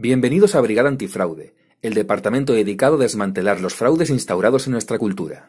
Bienvenidos a Brigada Antifraude, el departamento dedicado a desmantelar los fraudes instaurados en nuestra cultura.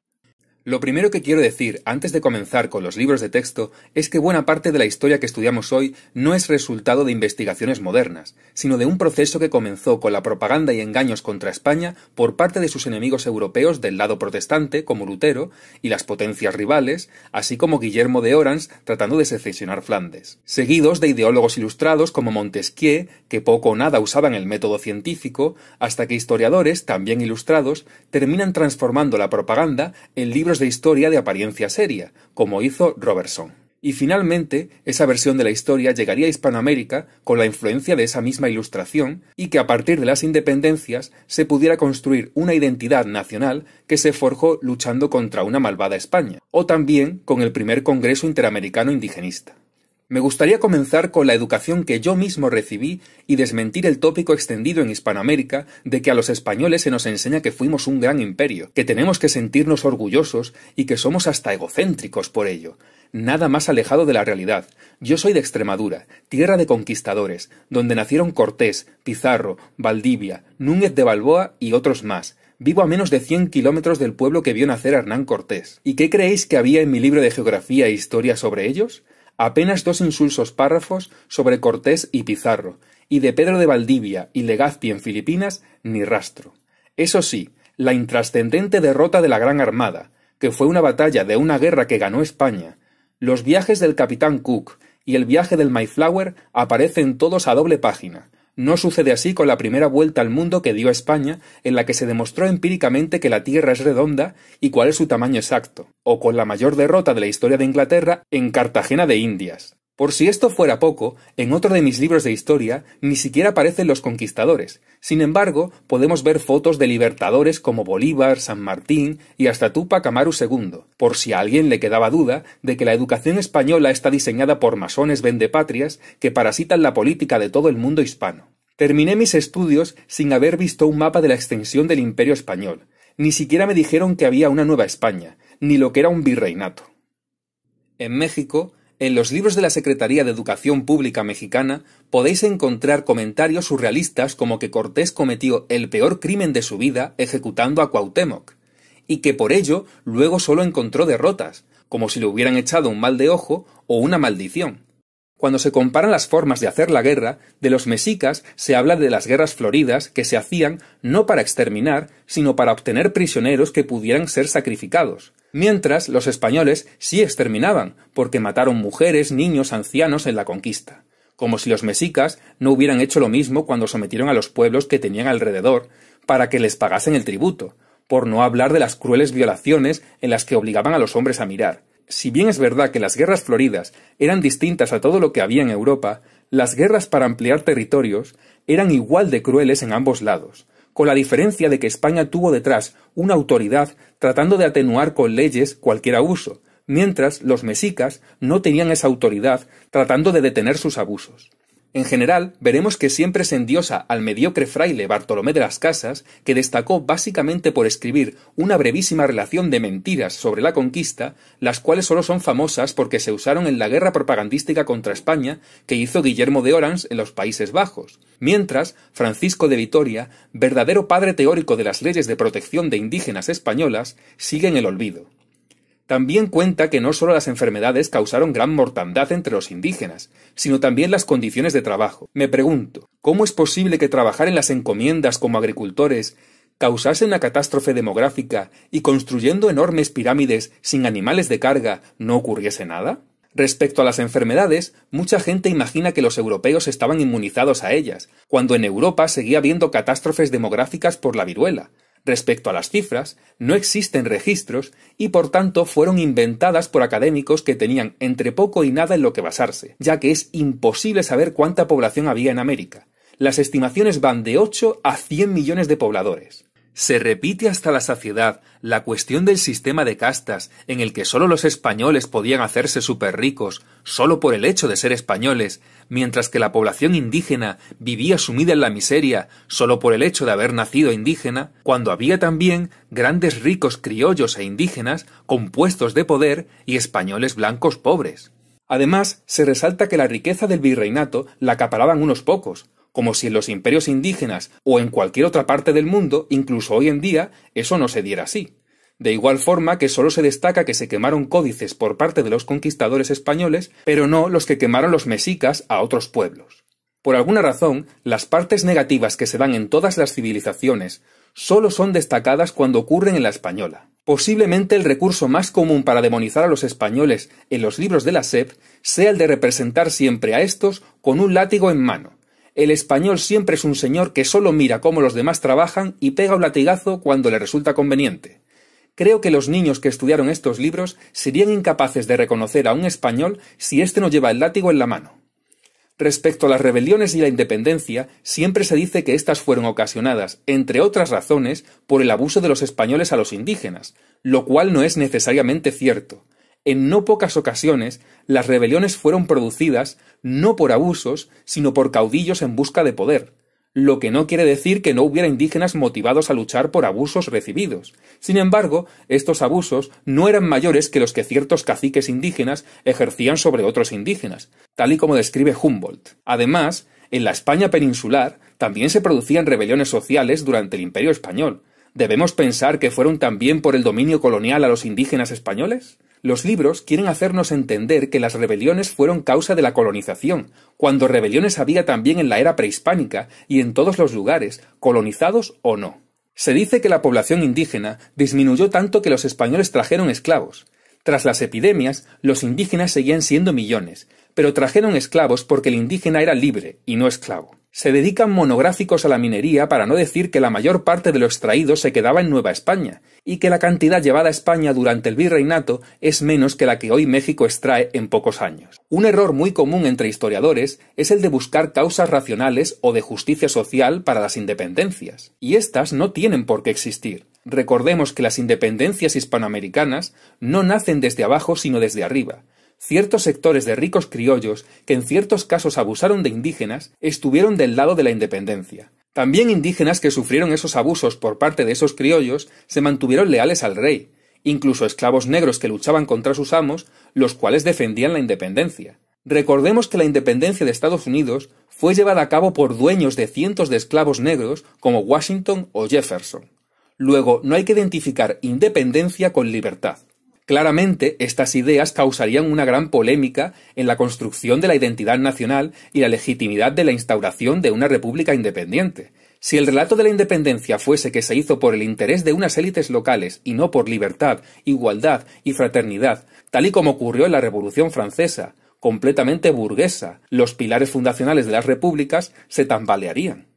Lo primero que quiero decir antes de comenzar con los libros de texto es que buena parte de la historia que estudiamos hoy no es resultado de investigaciones modernas, sino de un proceso que comenzó con la propaganda y engaños contra España por parte de sus enemigos europeos del lado protestante, como Lutero, y las potencias rivales, así como Guillermo de Orange tratando de secesionar Flandes, seguidos de ideólogos ilustrados como Montesquieu, que poco o nada usaban el método científico, hasta que historiadores, también ilustrados, terminan transformando la propaganda en libros de historia de apariencia seria, como hizo Robertson. Y finalmente, esa versión de la historia llegaría a Hispanoamérica con la influencia de esa misma ilustración y que a partir de las independencias se pudiera construir una identidad nacional que se forjó luchando contra una malvada España, o también con el primer Congreso Interamericano Indigenista. Me gustaría comenzar con la educación que yo mismo recibí y desmentir el tópico extendido en Hispanoamérica de que a los españoles se nos enseña que fuimos un gran imperio, que tenemos que sentirnos orgullosos y que somos hasta egocéntricos por ello. Nada más alejado de la realidad. Yo soy de Extremadura, tierra de conquistadores, donde nacieron Cortés, Pizarro, Valdivia, Núñez de Balboa y otros más. Vivo a menos de 100 kilómetros del pueblo que vio nacer Hernán Cortés. ¿Y qué creéis que había en mi libro de geografía e historia sobre ellos? apenas dos insulsos párrafos sobre Cortés y Pizarro, y de Pedro de Valdivia y Legazpi en Filipinas, ni rastro. Eso sí, la intrascendente derrota de la Gran Armada, que fue una batalla de una guerra que ganó España, los viajes del capitán Cook y el viaje del Mayflower aparecen todos a doble página, no sucede así con la primera vuelta al mundo que dio España, en la que se demostró empíricamente que la Tierra es redonda y cuál es su tamaño exacto, o con la mayor derrota de la historia de Inglaterra en Cartagena de Indias, por si esto fuera poco, en otro de mis libros de historia ni siquiera aparecen los conquistadores. Sin embargo, podemos ver fotos de libertadores como Bolívar, San Martín y hasta Tupac Amaru II, por si a alguien le quedaba duda de que la educación española está diseñada por masones vendepatrias que parasitan la política de todo el mundo hispano. Terminé mis estudios sin haber visto un mapa de la extensión del imperio español. Ni siquiera me dijeron que había una Nueva España, ni lo que era un virreinato. En México, en los libros de la Secretaría de Educación Pública Mexicana podéis encontrar comentarios surrealistas como que Cortés cometió el peor crimen de su vida ejecutando a Cuauhtémoc, y que por ello luego solo encontró derrotas, como si le hubieran echado un mal de ojo o una maldición. Cuando se comparan las formas de hacer la guerra, de los mexicas se habla de las guerras floridas que se hacían no para exterminar, sino para obtener prisioneros que pudieran ser sacrificados, mientras los españoles sí exterminaban, porque mataron mujeres, niños, ancianos en la conquista, como si los mexicas no hubieran hecho lo mismo cuando sometieron a los pueblos que tenían alrededor para que les pagasen el tributo, por no hablar de las crueles violaciones en las que obligaban a los hombres a mirar. Si bien es verdad que las guerras floridas eran distintas a todo lo que había en Europa, las guerras para ampliar territorios eran igual de crueles en ambos lados, con la diferencia de que España tuvo detrás una autoridad tratando de atenuar con leyes cualquier abuso, mientras los mexicas no tenían esa autoridad tratando de detener sus abusos. En general, veremos que siempre se endiosa al mediocre fraile Bartolomé de las Casas, que destacó básicamente por escribir una brevísima relación de mentiras sobre la conquista, las cuales solo son famosas porque se usaron en la guerra propagandística contra España que hizo Guillermo de Orans en los Países Bajos, mientras Francisco de Vitoria, verdadero padre teórico de las leyes de protección de indígenas españolas, sigue en el olvido. También cuenta que no solo las enfermedades causaron gran mortandad entre los indígenas, sino también las condiciones de trabajo. Me pregunto, ¿cómo es posible que trabajar en las encomiendas como agricultores causase una catástrofe demográfica y construyendo enormes pirámides sin animales de carga no ocurriese nada? Respecto a las enfermedades, mucha gente imagina que los europeos estaban inmunizados a ellas, cuando en Europa seguía habiendo catástrofes demográficas por la viruela, Respecto a las cifras, no existen registros y por tanto fueron inventadas por académicos que tenían entre poco y nada en lo que basarse, ya que es imposible saber cuánta población había en América. Las estimaciones van de 8 a 100 millones de pobladores. Se repite hasta la saciedad la cuestión del sistema de castas, en el que solo los españoles podían hacerse ricos solo por el hecho de ser españoles, mientras que la población indígena vivía sumida en la miseria, solo por el hecho de haber nacido indígena, cuando había también grandes ricos criollos e indígenas compuestos de poder y españoles blancos pobres. Además, se resalta que la riqueza del virreinato la acaparaban unos pocos, como si en los imperios indígenas o en cualquier otra parte del mundo, incluso hoy en día, eso no se diera así. De igual forma que solo se destaca que se quemaron códices por parte de los conquistadores españoles, pero no los que quemaron los mexicas a otros pueblos. Por alguna razón, las partes negativas que se dan en todas las civilizaciones solo son destacadas cuando ocurren en la española. Posiblemente el recurso más común para demonizar a los españoles en los libros de la SEP sea el de representar siempre a estos con un látigo en mano, el español siempre es un señor que solo mira cómo los demás trabajan y pega un latigazo cuando le resulta conveniente. Creo que los niños que estudiaron estos libros serían incapaces de reconocer a un español si éste no lleva el látigo en la mano. Respecto a las rebeliones y la independencia, siempre se dice que éstas fueron ocasionadas, entre otras razones, por el abuso de los españoles a los indígenas, lo cual no es necesariamente cierto. En no pocas ocasiones, las rebeliones fueron producidas no por abusos, sino por caudillos en busca de poder, lo que no quiere decir que no hubiera indígenas motivados a luchar por abusos recibidos. Sin embargo, estos abusos no eran mayores que los que ciertos caciques indígenas ejercían sobre otros indígenas, tal y como describe Humboldt. Además, en la España peninsular también se producían rebeliones sociales durante el Imperio español, ¿Debemos pensar que fueron también por el dominio colonial a los indígenas españoles? Los libros quieren hacernos entender que las rebeliones fueron causa de la colonización, cuando rebeliones había también en la era prehispánica y en todos los lugares, colonizados o no. Se dice que la población indígena disminuyó tanto que los españoles trajeron esclavos. Tras las epidemias, los indígenas seguían siendo millones, pero trajeron esclavos porque el indígena era libre y no esclavo. Se dedican monográficos a la minería para no decir que la mayor parte de lo extraído se quedaba en Nueva España, y que la cantidad llevada a España durante el virreinato es menos que la que hoy México extrae en pocos años. Un error muy común entre historiadores es el de buscar causas racionales o de justicia social para las independencias, y estas no tienen por qué existir. Recordemos que las independencias hispanoamericanas no nacen desde abajo sino desde arriba, ciertos sectores de ricos criollos, que en ciertos casos abusaron de indígenas, estuvieron del lado de la independencia. También indígenas que sufrieron esos abusos por parte de esos criollos se mantuvieron leales al rey, incluso esclavos negros que luchaban contra sus amos, los cuales defendían la independencia. Recordemos que la independencia de Estados Unidos fue llevada a cabo por dueños de cientos de esclavos negros como Washington o Jefferson. Luego, no hay que identificar independencia con libertad. Claramente, estas ideas causarían una gran polémica en la construcción de la identidad nacional y la legitimidad de la instauración de una república independiente. Si el relato de la independencia fuese que se hizo por el interés de unas élites locales y no por libertad, igualdad y fraternidad, tal y como ocurrió en la Revolución Francesa, completamente burguesa, los pilares fundacionales de las repúblicas se tambalearían,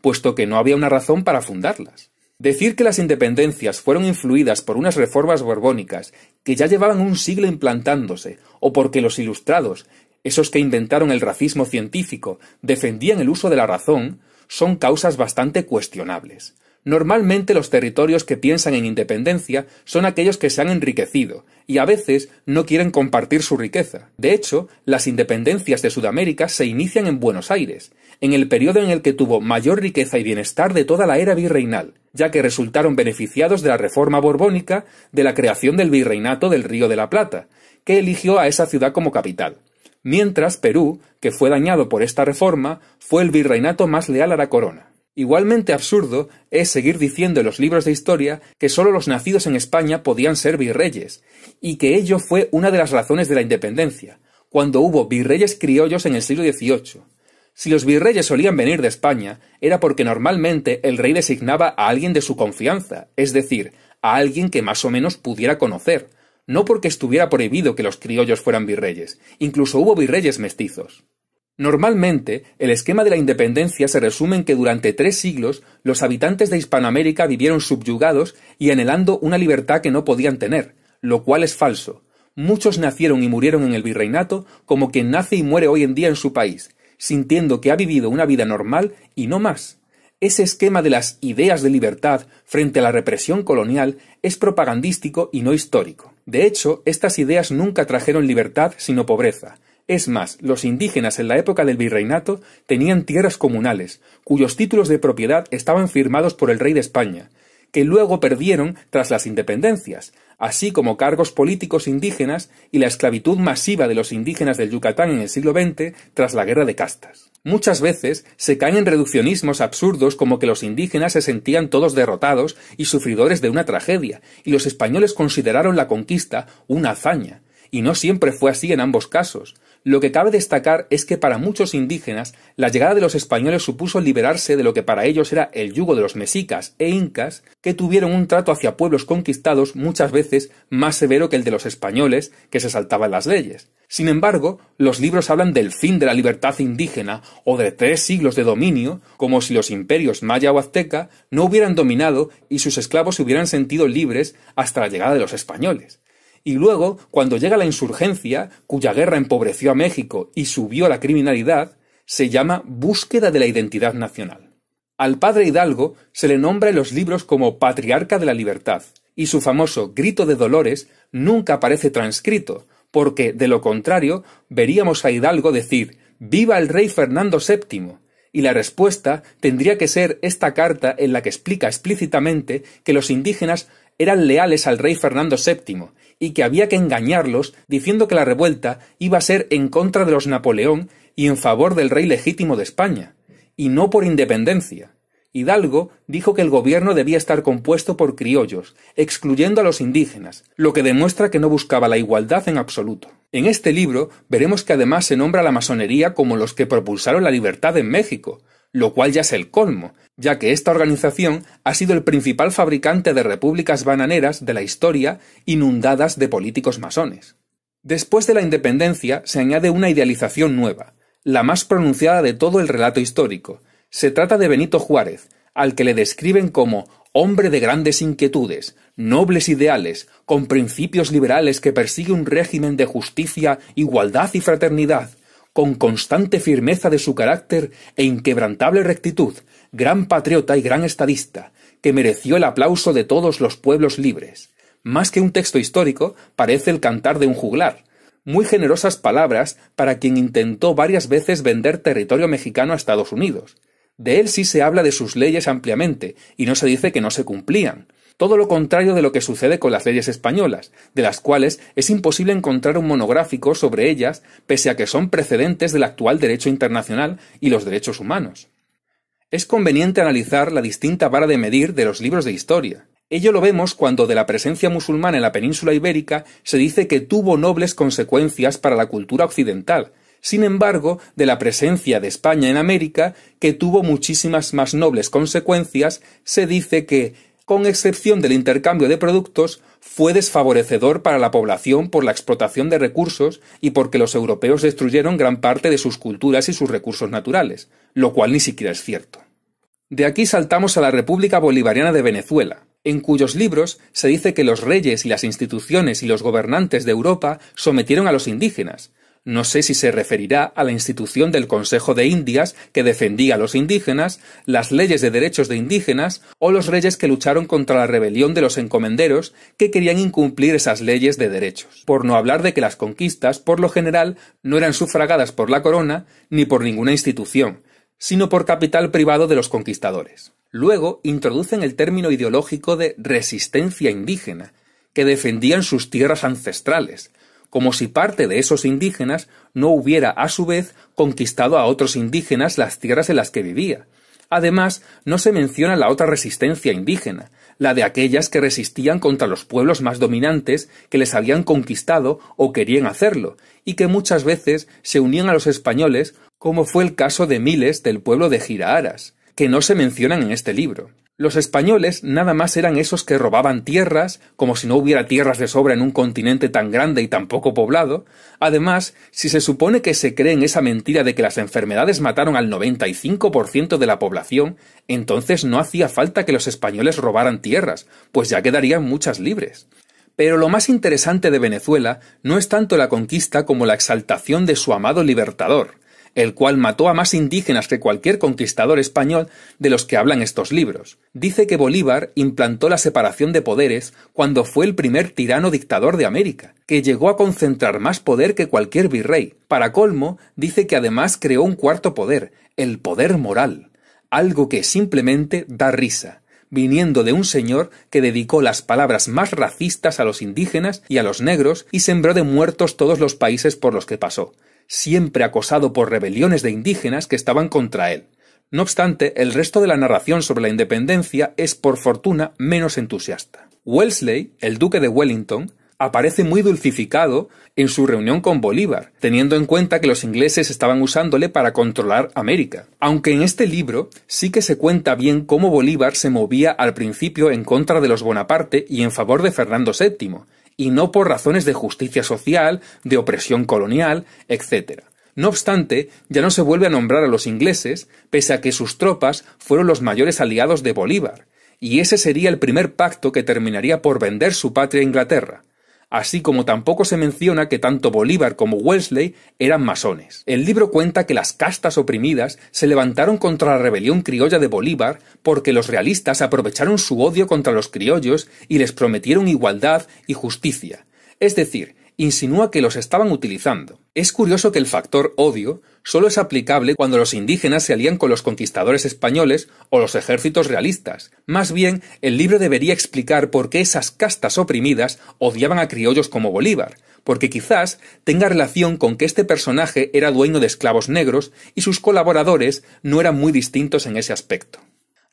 puesto que no había una razón para fundarlas. Decir que las independencias fueron influidas por unas reformas borbónicas que ya llevaban un siglo implantándose, o porque los ilustrados, esos que inventaron el racismo científico, defendían el uso de la razón, son causas bastante cuestionables. Normalmente los territorios que piensan en independencia son aquellos que se han enriquecido y a veces no quieren compartir su riqueza. De hecho, las independencias de Sudamérica se inician en Buenos Aires, en el periodo en el que tuvo mayor riqueza y bienestar de toda la era virreinal, ya que resultaron beneficiados de la reforma borbónica de la creación del virreinato del Río de la Plata, que eligió a esa ciudad como capital mientras Perú, que fue dañado por esta reforma, fue el virreinato más leal a la corona. Igualmente absurdo es seguir diciendo en los libros de historia que solo los nacidos en España podían ser virreyes, y que ello fue una de las razones de la independencia, cuando hubo virreyes criollos en el siglo XVIII. Si los virreyes solían venir de España, era porque normalmente el rey designaba a alguien de su confianza, es decir, a alguien que más o menos pudiera conocer, no porque estuviera prohibido que los criollos fueran virreyes, incluso hubo virreyes mestizos. Normalmente, el esquema de la independencia se resume en que durante tres siglos los habitantes de Hispanoamérica vivieron subyugados y anhelando una libertad que no podían tener, lo cual es falso. Muchos nacieron y murieron en el virreinato como quien nace y muere hoy en día en su país, sintiendo que ha vivido una vida normal y no más. Ese esquema de las ideas de libertad frente a la represión colonial es propagandístico y no histórico. De hecho, estas ideas nunca trajeron libertad sino pobreza, es más, los indígenas en la época del virreinato tenían tierras comunales, cuyos títulos de propiedad estaban firmados por el rey de España, que luego perdieron tras las independencias, así como cargos políticos indígenas y la esclavitud masiva de los indígenas del Yucatán en el siglo XX tras la guerra de castas. Muchas veces se caen en reduccionismos absurdos como que los indígenas se sentían todos derrotados y sufridores de una tragedia, y los españoles consideraron la conquista una hazaña, y no siempre fue así en ambos casos. Lo que cabe destacar es que para muchos indígenas, la llegada de los españoles supuso liberarse de lo que para ellos era el yugo de los mexicas e incas, que tuvieron un trato hacia pueblos conquistados muchas veces más severo que el de los españoles, que se saltaban las leyes. Sin embargo, los libros hablan del fin de la libertad indígena o de tres siglos de dominio, como si los imperios maya o azteca no hubieran dominado y sus esclavos se hubieran sentido libres hasta la llegada de los españoles y luego, cuando llega la insurgencia, cuya guerra empobreció a México y subió la criminalidad, se llama búsqueda de la identidad nacional. Al padre Hidalgo se le nombra en los libros como Patriarca de la Libertad, y su famoso Grito de Dolores nunca aparece transcrito, porque, de lo contrario, veríamos a Hidalgo decir Viva el rey Fernando VII, y la respuesta tendría que ser esta carta en la que explica explícitamente que los indígenas eran leales al rey Fernando VII y que había que engañarlos diciendo que la revuelta iba a ser en contra de los Napoleón y en favor del rey legítimo de España, y no por independencia. Hidalgo dijo que el gobierno debía estar compuesto por criollos, excluyendo a los indígenas, lo que demuestra que no buscaba la igualdad en absoluto. En este libro veremos que además se nombra la masonería como los que propulsaron la libertad en México, lo cual ya es el colmo, ya que esta organización ha sido el principal fabricante de repúblicas bananeras de la historia inundadas de políticos masones. Después de la independencia se añade una idealización nueva, la más pronunciada de todo el relato histórico. Se trata de Benito Juárez, al que le describen como hombre de grandes inquietudes, nobles ideales, con principios liberales que persigue un régimen de justicia, igualdad y fraternidad, con constante firmeza de su carácter e inquebrantable rectitud, gran patriota y gran estadista, que mereció el aplauso de todos los pueblos libres. Más que un texto histórico, parece el cantar de un juglar. Muy generosas palabras para quien intentó varias veces vender territorio mexicano a Estados Unidos. De él sí se habla de sus leyes ampliamente, y no se dice que no se cumplían. Todo lo contrario de lo que sucede con las leyes españolas, de las cuales es imposible encontrar un monográfico sobre ellas, pese a que son precedentes del actual derecho internacional y los derechos humanos. Es conveniente analizar la distinta vara de medir de los libros de historia. Ello lo vemos cuando de la presencia musulmana en la península ibérica se dice que tuvo nobles consecuencias para la cultura occidental, sin embargo, de la presencia de España en América, que tuvo muchísimas más nobles consecuencias, se dice que, con excepción del intercambio de productos, fue desfavorecedor para la población por la explotación de recursos y porque los europeos destruyeron gran parte de sus culturas y sus recursos naturales, lo cual ni siquiera es cierto. De aquí saltamos a la República Bolivariana de Venezuela, en cuyos libros se dice que los reyes y las instituciones y los gobernantes de Europa sometieron a los indígenas. No sé si se referirá a la institución del Consejo de Indias que defendía a los indígenas, las leyes de derechos de indígenas o los reyes que lucharon contra la rebelión de los encomenderos que querían incumplir esas leyes de derechos. Por no hablar de que las conquistas, por lo general, no eran sufragadas por la corona ni por ninguna institución, sino por capital privado de los conquistadores. Luego introducen el término ideológico de resistencia indígena, que defendían sus tierras ancestrales, como si parte de esos indígenas no hubiera a su vez conquistado a otros indígenas las tierras en las que vivía. Además, no se menciona la otra resistencia indígena, la de aquellas que resistían contra los pueblos más dominantes que les habían conquistado o querían hacerlo, y que muchas veces se unían a los españoles como fue el caso de miles del pueblo de Giraaras, que no se mencionan en este libro. Los españoles nada más eran esos que robaban tierras, como si no hubiera tierras de sobra en un continente tan grande y tan poco poblado. Además, si se supone que se cree en esa mentira de que las enfermedades mataron al 95% de la población, entonces no hacía falta que los españoles robaran tierras, pues ya quedarían muchas libres. Pero lo más interesante de Venezuela no es tanto la conquista como la exaltación de su amado libertador, el cual mató a más indígenas que cualquier conquistador español de los que hablan estos libros. Dice que Bolívar implantó la separación de poderes cuando fue el primer tirano dictador de América, que llegó a concentrar más poder que cualquier virrey. Para colmo, dice que además creó un cuarto poder, el poder moral, algo que simplemente da risa viniendo de un señor que dedicó las palabras más racistas a los indígenas y a los negros y sembró de muertos todos los países por los que pasó siempre acosado por rebeliones de indígenas que estaban contra él. No obstante, el resto de la narración sobre la independencia es por fortuna menos entusiasta. Wellesley, el duque de Wellington, aparece muy dulcificado en su reunión con Bolívar, teniendo en cuenta que los ingleses estaban usándole para controlar América. Aunque en este libro sí que se cuenta bien cómo Bolívar se movía al principio en contra de los Bonaparte y en favor de Fernando VII, y no por razones de justicia social, de opresión colonial, etc. No obstante, ya no se vuelve a nombrar a los ingleses, pese a que sus tropas fueron los mayores aliados de Bolívar, y ese sería el primer pacto que terminaría por vender su patria a Inglaterra, así como tampoco se menciona que tanto Bolívar como Wellesley eran masones. El libro cuenta que las castas oprimidas se levantaron contra la rebelión criolla de Bolívar porque los realistas aprovecharon su odio contra los criollos y les prometieron igualdad y justicia. Es decir, insinúa que los estaban utilizando. Es curioso que el factor odio solo es aplicable cuando los indígenas se alían con los conquistadores españoles o los ejércitos realistas. Más bien, el libro debería explicar por qué esas castas oprimidas odiaban a criollos como Bolívar, porque quizás tenga relación con que este personaje era dueño de esclavos negros y sus colaboradores no eran muy distintos en ese aspecto.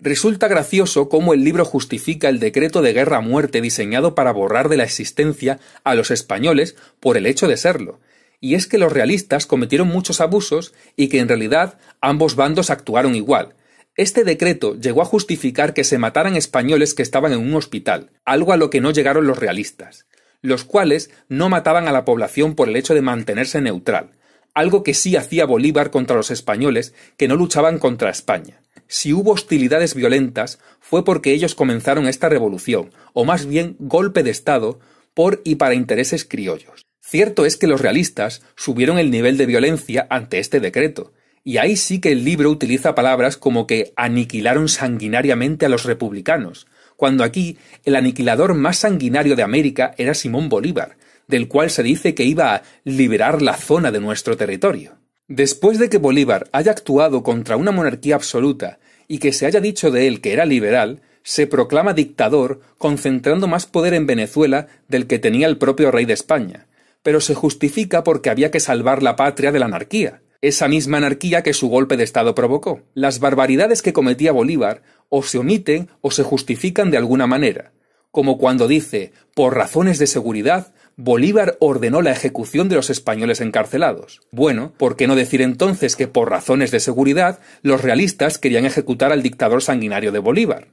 Resulta gracioso cómo el libro justifica el decreto de guerra-muerte diseñado para borrar de la existencia a los españoles por el hecho de serlo, y es que los realistas cometieron muchos abusos y que en realidad ambos bandos actuaron igual. Este decreto llegó a justificar que se mataran españoles que estaban en un hospital, algo a lo que no llegaron los realistas, los cuales no mataban a la población por el hecho de mantenerse neutral, algo que sí hacía Bolívar contra los españoles que no luchaban contra España. Si hubo hostilidades violentas fue porque ellos comenzaron esta revolución, o más bien golpe de Estado, por y para intereses criollos. Cierto es que los realistas subieron el nivel de violencia ante este decreto, y ahí sí que el libro utiliza palabras como que aniquilaron sanguinariamente a los republicanos, cuando aquí el aniquilador más sanguinario de América era Simón Bolívar, del cual se dice que iba a liberar la zona de nuestro territorio. Después de que Bolívar haya actuado contra una monarquía absoluta y que se haya dicho de él que era liberal, se proclama dictador, concentrando más poder en Venezuela del que tenía el propio rey de España, pero se justifica porque había que salvar la patria de la anarquía, esa misma anarquía que su golpe de Estado provocó. Las barbaridades que cometía Bolívar o se omiten o se justifican de alguna manera, como cuando dice por razones de seguridad Bolívar ordenó la ejecución de los españoles encarcelados. Bueno, ¿por qué no decir entonces que por razones de seguridad los realistas querían ejecutar al dictador sanguinario de Bolívar?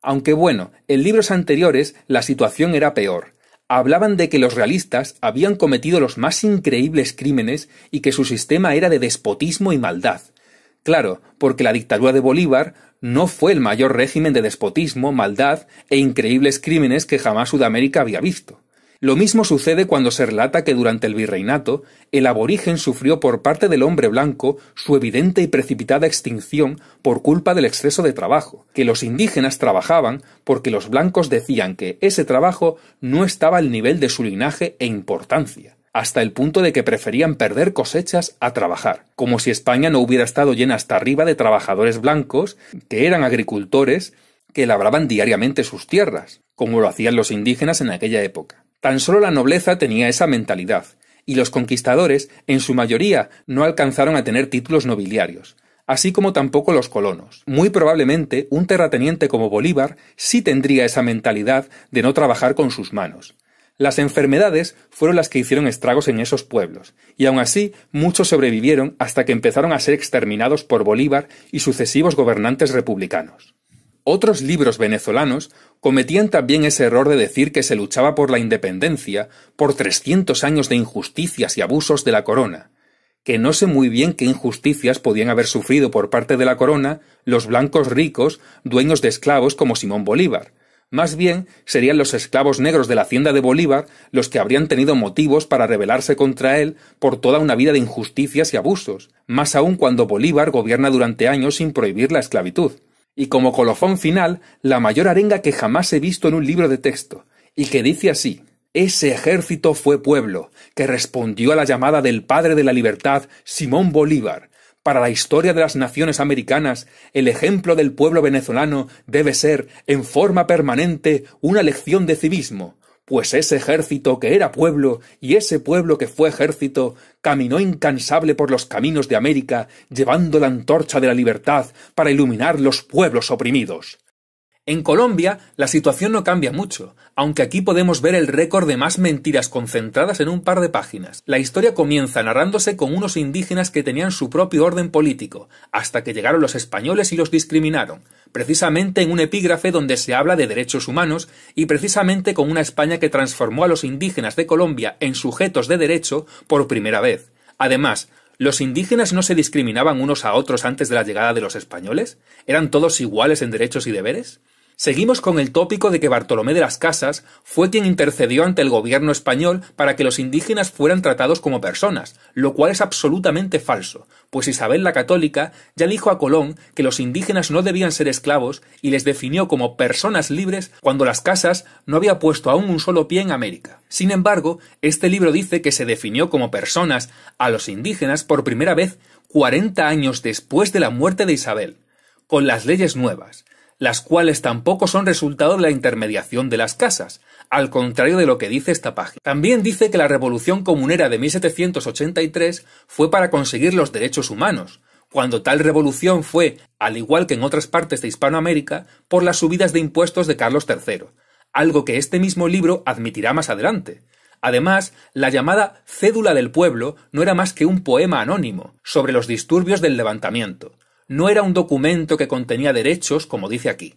Aunque bueno, en libros anteriores la situación era peor. Hablaban de que los realistas habían cometido los más increíbles crímenes y que su sistema era de despotismo y maldad. Claro, porque la dictadura de Bolívar no fue el mayor régimen de despotismo, maldad e increíbles crímenes que jamás Sudamérica había visto. Lo mismo sucede cuando se relata que durante el virreinato, el aborigen sufrió por parte del hombre blanco su evidente y precipitada extinción por culpa del exceso de trabajo, que los indígenas trabajaban porque los blancos decían que ese trabajo no estaba al nivel de su linaje e importancia hasta el punto de que preferían perder cosechas a trabajar, como si España no hubiera estado llena hasta arriba de trabajadores blancos, que eran agricultores, que labraban diariamente sus tierras, como lo hacían los indígenas en aquella época. Tan solo la nobleza tenía esa mentalidad, y los conquistadores, en su mayoría, no alcanzaron a tener títulos nobiliarios, así como tampoco los colonos. Muy probablemente un terrateniente como Bolívar sí tendría esa mentalidad de no trabajar con sus manos. Las enfermedades fueron las que hicieron estragos en esos pueblos, y aun así muchos sobrevivieron hasta que empezaron a ser exterminados por Bolívar y sucesivos gobernantes republicanos. Otros libros venezolanos cometían también ese error de decir que se luchaba por la independencia, por 300 años de injusticias y abusos de la corona, que no sé muy bien qué injusticias podían haber sufrido por parte de la corona los blancos ricos, dueños de esclavos como Simón Bolívar. Más bien serían los esclavos negros de la hacienda de Bolívar los que habrían tenido motivos para rebelarse contra él por toda una vida de injusticias y abusos, más aún cuando Bolívar gobierna durante años sin prohibir la esclavitud y como colofón final, la mayor arenga que jamás he visto en un libro de texto, y que dice así Ese ejército fue pueblo, que respondió a la llamada del padre de la libertad, Simón Bolívar. Para la historia de las naciones americanas, el ejemplo del pueblo venezolano debe ser, en forma permanente, una lección de civismo, pues ese ejército que era pueblo y ese pueblo que fue ejército caminó incansable por los caminos de América, llevando la antorcha de la libertad para iluminar los pueblos oprimidos. En Colombia, la situación no cambia mucho, aunque aquí podemos ver el récord de más mentiras concentradas en un par de páginas. La historia comienza narrándose con unos indígenas que tenían su propio orden político, hasta que llegaron los españoles y los discriminaron, precisamente en un epígrafe donde se habla de derechos humanos y precisamente con una España que transformó a los indígenas de Colombia en sujetos de derecho por primera vez. Además, ¿Los indígenas no se discriminaban unos a otros antes de la llegada de los españoles? ¿Eran todos iguales en derechos y deberes? Seguimos con el tópico de que Bartolomé de las Casas fue quien intercedió ante el gobierno español para que los indígenas fueran tratados como personas, lo cual es absolutamente falso, pues Isabel la Católica ya dijo a Colón que los indígenas no debían ser esclavos y les definió como personas libres cuando las Casas no había puesto aún un solo pie en América. Sin embargo, este libro dice que se definió como personas a los indígenas por primera vez 40 años después de la muerte de Isabel, con las leyes nuevas, las cuales tampoco son resultado de la intermediación de las casas, al contrario de lo que dice esta página. También dice que la revolución comunera de 1783 fue para conseguir los derechos humanos, cuando tal revolución fue, al igual que en otras partes de Hispanoamérica, por las subidas de impuestos de Carlos III, algo que este mismo libro admitirá más adelante. Además, la llamada Cédula del Pueblo no era más que un poema anónimo sobre los disturbios del levantamiento, no era un documento que contenía derechos, como dice aquí.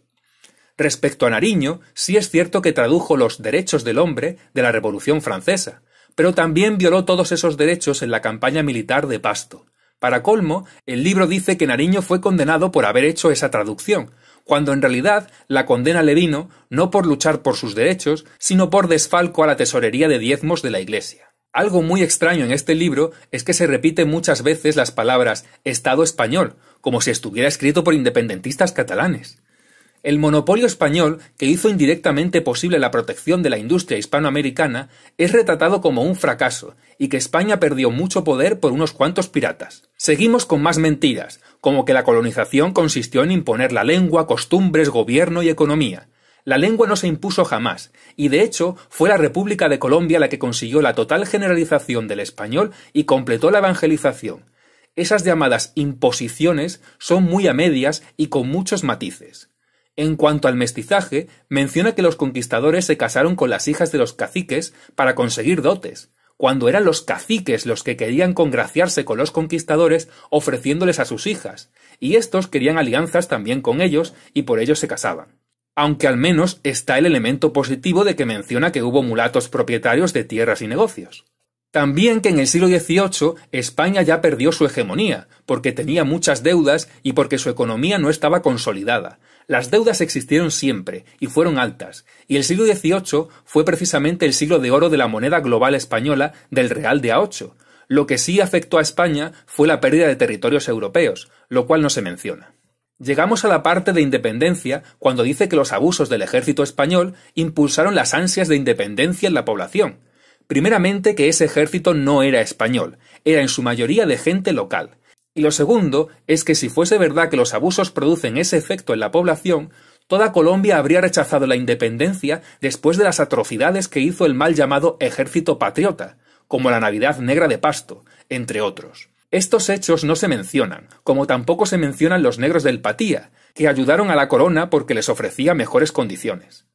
Respecto a Nariño, sí es cierto que tradujo los derechos del hombre de la Revolución Francesa, pero también violó todos esos derechos en la campaña militar de Pasto. Para colmo, el libro dice que Nariño fue condenado por haber hecho esa traducción, cuando en realidad la condena le vino no por luchar por sus derechos, sino por desfalco a la tesorería de diezmos de la Iglesia. Algo muy extraño en este libro es que se repite muchas veces las palabras Estado español, como si estuviera escrito por independentistas catalanes. El monopolio español, que hizo indirectamente posible la protección de la industria hispanoamericana, es retratado como un fracaso, y que España perdió mucho poder por unos cuantos piratas. Seguimos con más mentiras, como que la colonización consistió en imponer la lengua, costumbres, gobierno y economía. La lengua no se impuso jamás, y de hecho fue la República de Colombia la que consiguió la total generalización del español y completó la evangelización esas llamadas imposiciones son muy a medias y con muchos matices. En cuanto al mestizaje, menciona que los conquistadores se casaron con las hijas de los caciques para conseguir dotes, cuando eran los caciques los que querían congraciarse con los conquistadores ofreciéndoles a sus hijas, y estos querían alianzas también con ellos y por ello se casaban. Aunque al menos está el elemento positivo de que menciona que hubo mulatos propietarios de tierras y negocios. También que en el siglo XVIII España ya perdió su hegemonía, porque tenía muchas deudas y porque su economía no estaba consolidada. Las deudas existieron siempre y fueron altas, y el siglo XVIII fue precisamente el siglo de oro de la moneda global española del Real de A8. Lo que sí afectó a España fue la pérdida de territorios europeos, lo cual no se menciona. Llegamos a la parte de independencia cuando dice que los abusos del ejército español impulsaron las ansias de independencia en la población, Primeramente que ese ejército no era español, era en su mayoría de gente local. Y lo segundo es que si fuese verdad que los abusos producen ese efecto en la población, toda Colombia habría rechazado la independencia después de las atrocidades que hizo el mal llamado ejército patriota, como la Navidad Negra de Pasto, entre otros. Estos hechos no se mencionan, como tampoco se mencionan los negros del Patía, que ayudaron a la corona porque les ofrecía mejores condiciones.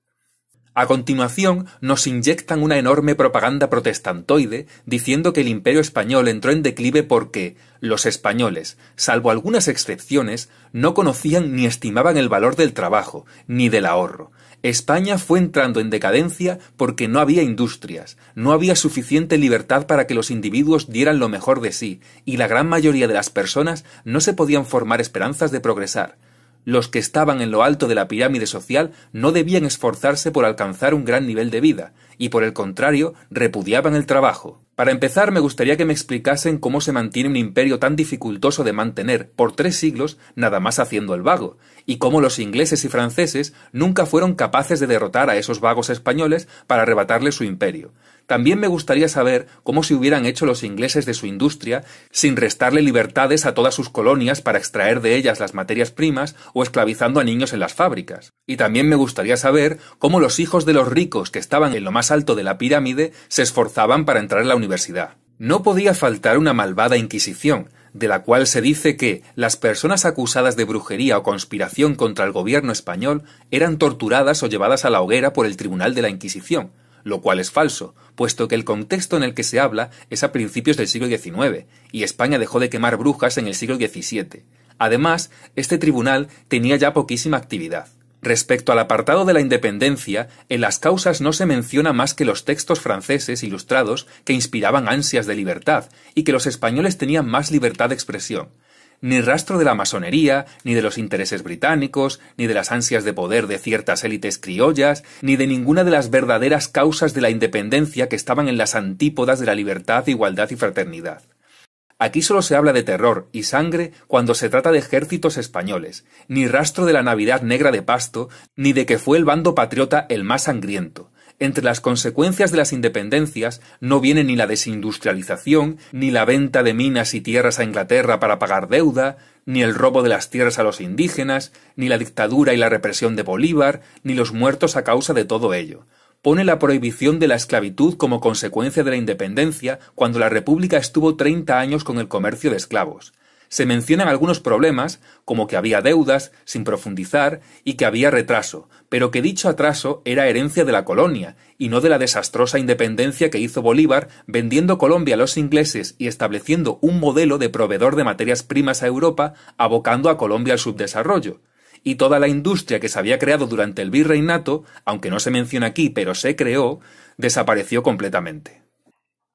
A continuación, nos inyectan una enorme propaganda protestantoide diciendo que el imperio español entró en declive porque los españoles, salvo algunas excepciones, no conocían ni estimaban el valor del trabajo, ni del ahorro. España fue entrando en decadencia porque no había industrias, no había suficiente libertad para que los individuos dieran lo mejor de sí, y la gran mayoría de las personas no se podían formar esperanzas de progresar los que estaban en lo alto de la pirámide social no debían esforzarse por alcanzar un gran nivel de vida, y por el contrario, repudiaban el trabajo. Para empezar, me gustaría que me explicasen cómo se mantiene un imperio tan dificultoso de mantener por tres siglos nada más haciendo el vago, y cómo los ingleses y franceses nunca fueron capaces de derrotar a esos vagos españoles para arrebatarles su imperio. También me gustaría saber cómo se hubieran hecho los ingleses de su industria sin restarle libertades a todas sus colonias para extraer de ellas las materias primas o esclavizando a niños en las fábricas. Y también me gustaría saber cómo los hijos de los ricos que estaban en lo más alto de la pirámide se esforzaban para entrar en la universidad. No podía faltar una malvada Inquisición, de la cual se dice que las personas acusadas de brujería o conspiración contra el gobierno español eran torturadas o llevadas a la hoguera por el Tribunal de la Inquisición, lo cual es falso, puesto que el contexto en el que se habla es a principios del siglo XIX, y España dejó de quemar brujas en el siglo XVII. Además, este tribunal tenía ya poquísima actividad. Respecto al apartado de la independencia, en las causas no se menciona más que los textos franceses ilustrados que inspiraban ansias de libertad y que los españoles tenían más libertad de expresión ni rastro de la masonería, ni de los intereses británicos, ni de las ansias de poder de ciertas élites criollas, ni de ninguna de las verdaderas causas de la independencia que estaban en las antípodas de la libertad, igualdad y fraternidad. Aquí solo se habla de terror y sangre cuando se trata de ejércitos españoles, ni rastro de la Navidad negra de Pasto, ni de que fue el bando patriota el más sangriento. Entre las consecuencias de las independencias no viene ni la desindustrialización, ni la venta de minas y tierras a Inglaterra para pagar deuda, ni el robo de las tierras a los indígenas, ni la dictadura y la represión de Bolívar, ni los muertos a causa de todo ello pone la prohibición de la esclavitud como consecuencia de la independencia cuando la República estuvo 30 años con el comercio de esclavos se mencionan algunos problemas, como que había deudas sin profundizar y que había retraso, pero que dicho atraso era herencia de la colonia y no de la desastrosa independencia que hizo Bolívar vendiendo Colombia a los ingleses y estableciendo un modelo de proveedor de materias primas a Europa, abocando a Colombia al subdesarrollo y toda la industria que se había creado durante el virreinato, aunque no se menciona aquí, pero se creó, desapareció completamente.